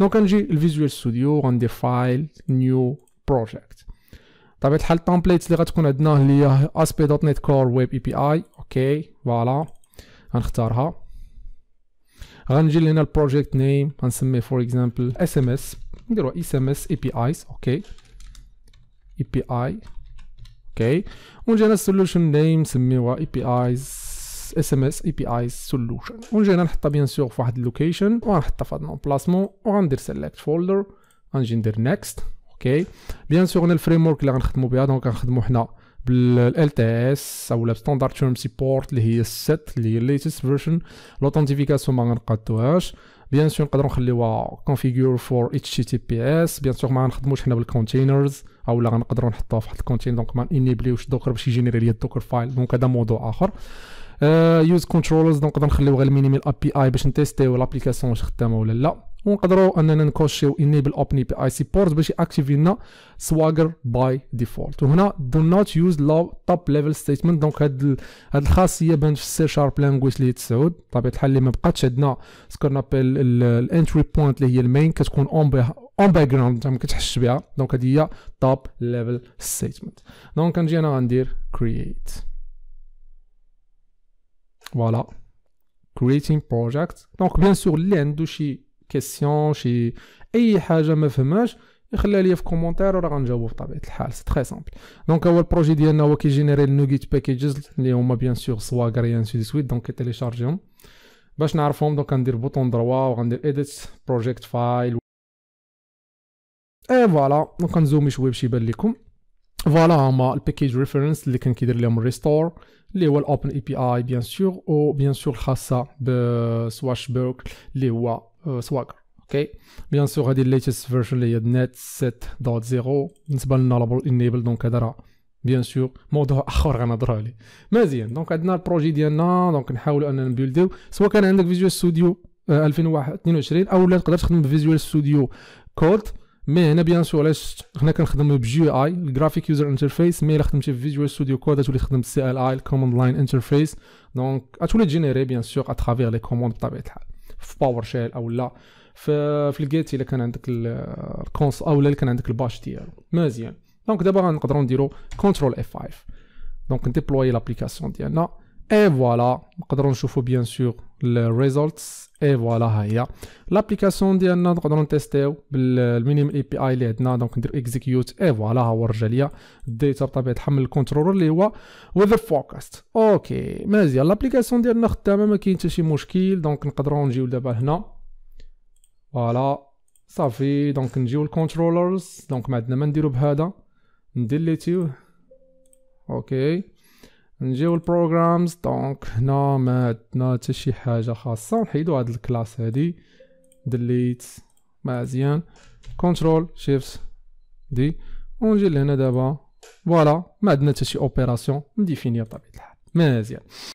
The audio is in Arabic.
دونك غنجي لفيجوال ستوديو غندير فايل نيو بروجيكت بطبيعه الحال التمبليتس اللي غتكون عندنا اللي هي اسبي دوت نت كور ويب اي بي اي اوكي فوالا غنختارها غنجي لهنا البروجيكت نيم غنسميه فور اكزامبل اس ام اس نديرو اس ام اس اي بي ايز اوكي اي بي اي اوكي ونجي هنا السولوشن نيم نسميوها اي بي ايز اس ام اس اي بي اي سولوشن ونجي نحطها بيان سور في واحد اللوكيشن ونحطها في هذا الامبلاسمون وغندير سيلكت فولدر غنجي ندير نيكست اوكي بيان سور انا الفريم ورك اللي غنخدمو بها دونك غنخدمو حنا بال LTS او بستاندرد تيرم سيبورت اللي هي السيت اللي هي الليتست فيرجن لوثنتيفيكاسيون ما غنقادوهاش بيان سور نقدروا نخليوها كونفيغور فور اتش تي بي اس بيان سور ما غنخدموش حنا بالكونتينرز او لا غنقدروا نحطوها في واحد الكونتينر دونك ما انيبليوش دوكر باش يجينيري ليا الدوكر فايل دونك هذا موضوع اخر يوز آه، كنترولرز نقدر نخليو غير مينيمي بي اي باش نتيستيو لابليكاسيون واش خدامه ولا لا ونقدروا اننا نكوشيو انيبل اوبن بي اي سبورت باش ياكتيفي لنا سواغر باي ديفولت وهنا دو نوت يوز لو توب ليفل ستيتمنت دونك هاد هاد الخاصيه بانت في السي شارب لانجويج اللي هي تسعود بطبيعه الحال اللي ما بقاتش عندنا سكون ابل الانتري بوينت اللي هي المين كتكون اون بها اون باك جراوند ما كتحش بها دونك هادي هي توب ليفل ستيتمنت دونك كنجي انا غندير كرييت فوالا creating project دونك بيان سور اللي عنده شي كيسيون شي اي حاجه ما فهماش يخليها ليا في كومونتير وراه غنجاوب بطبيعه الحال سي تري سامبل دونك هو البروجي ديالنا هو كيجينيري النوغيت باكيجز اللي هما بيان سور سواغر يان سي سويت دونك تيليشارجيهم باش نعرفهم دونك غندير بوطون دروا وغندير اديت بروجيكت فايل اي فوالا دونك غنزومي شويه باش يبان لكم فوالا هما الباكيج ريفرنس اللي كان كيدير لهم الريستور اللي هو الاوبن اي بي اي بيان سور و بيان سور الخاصه بيرك اللي هو سواكر اوكي بيان سور هذه الليتست فيرجن اللي هي نت 7.0 بالنسبه لنا لابل انيبل دونك هذا راه بيان سور موضوع اخر غنهضرو عليه مزيان دونك عندنا البروجي ديالنا دونك نحاولوا اننا نبيلديو سواء كان عندك فيجوال ستوديو 2022 او لا تقدر تخدم بفيجوال ستوديو كود مي هنا بيان سور علاش هنا كنخدم بجي اي الجرافيك يوزر انترفيس مي الا خدمتي في فيجوال ستوديو كود غتولي تخدم سي ال اي الكوموند لاين انترفيس دونك غتولي تجينيري بيان سور اترافيغ لي كوموند بطبيعه الحال في باور شيل او لا في, في الجيت الا كان عندك الكونس او لا كان عندك الباش ديالو مزيان دونك دابا غنقدروا نديرو كونترول اف 5 دونك نديبلوي لابليكاسيون ديالنا اي فوالا نقدروا نشوفوا بيان سور الريزولتس اي فوالا ها هي لابليكاسيون ديالنا نقدروا نتيستيو بالمينيم اي بي اي اللي عندنا دونك ندير اكزيكيوت اي فوالا ها هو رجع ليا الديتا بطبيعه الحال من الكونترولر اللي هو وذ فوركاست اوكي مزيان لابليكاسيون ديالنا خدامه ما كاين حتى شي مشكل دونك نقدروا نجيو دابا هنا فوالا صافي دونك نجيو الكونترولرز دونك ما عندنا ما نديرو بهذا نديليتيو اوكي نجيو البروغرامز دونك هنا ما عندنا حتى شي حاجه خاصه نحيدو هاد الكلاس هادي ديليت مزيان كنترول شيفت دي ونجي لهنا دابا فوالا ما عندنا حتى شي اوبيراسيون مديفينيه بطبيعه الحال مزيان